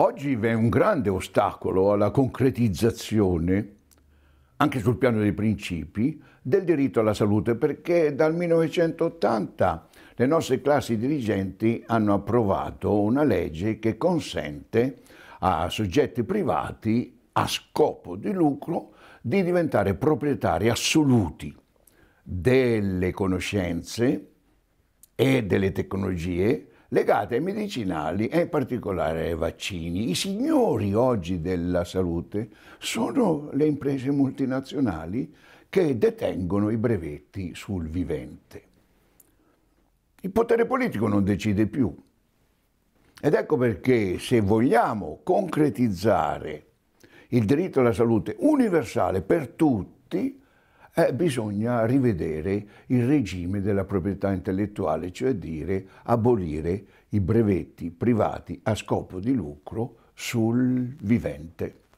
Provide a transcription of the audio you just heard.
Oggi vi è un grande ostacolo alla concretizzazione, anche sul piano dei principi, del diritto alla salute, perché dal 1980 le nostre classi dirigenti hanno approvato una legge che consente a soggetti privati a scopo di lucro di diventare proprietari assoluti delle conoscenze e delle tecnologie legate ai medicinali e in particolare ai vaccini. I signori oggi della salute sono le imprese multinazionali che detengono i brevetti sul vivente. Il potere politico non decide più. Ed ecco perché se vogliamo concretizzare il diritto alla salute universale per tutti, eh, bisogna rivedere il regime della proprietà intellettuale, cioè dire abolire i brevetti privati a scopo di lucro sul vivente.